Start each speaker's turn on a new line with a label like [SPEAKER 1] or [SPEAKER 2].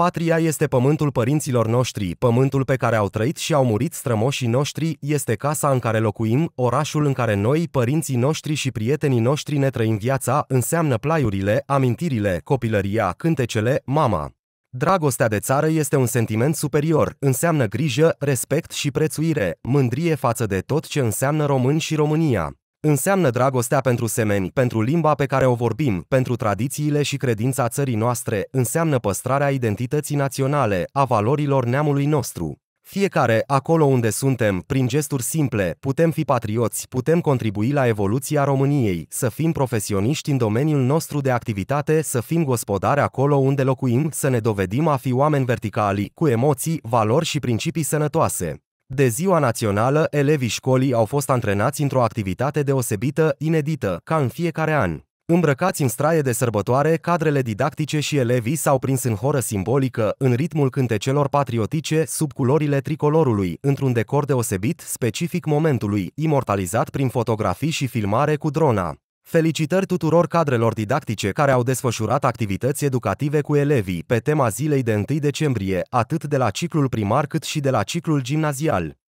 [SPEAKER 1] Patria este pământul părinților noștri, pământul pe care au trăit și au murit strămoșii noștri, este casa în care locuim, orașul în care noi, părinții noștri și prietenii noștri ne trăim viața, înseamnă plaiurile, amintirile, copilăria, cântecele, mama. Dragostea de țară este un sentiment superior, înseamnă grijă, respect și prețuire, mândrie față de tot ce înseamnă român și România. Înseamnă dragostea pentru semeni, pentru limba pe care o vorbim, pentru tradițiile și credința țării noastre, înseamnă păstrarea identității naționale, a valorilor neamului nostru. Fiecare, acolo unde suntem, prin gesturi simple, putem fi patrioți, putem contribui la evoluția României, să fim profesioniști în domeniul nostru de activitate, să fim gospodari acolo unde locuim, să ne dovedim a fi oameni verticali, cu emoții, valori și principii sănătoase. De ziua națională, elevii școlii au fost antrenați într-o activitate deosebită, inedită, ca în fiecare an. Îmbrăcați în straie de sărbătoare, cadrele didactice și elevii s-au prins în horă simbolică, în ritmul cântecelor patriotice, sub culorile tricolorului, într-un decor deosebit, specific momentului, imortalizat prin fotografii și filmare cu drona. Felicitări tuturor cadrelor didactice care au desfășurat activități educative cu elevii pe tema zilei de 1 decembrie, atât de la ciclul primar cât și de la ciclul gimnazial.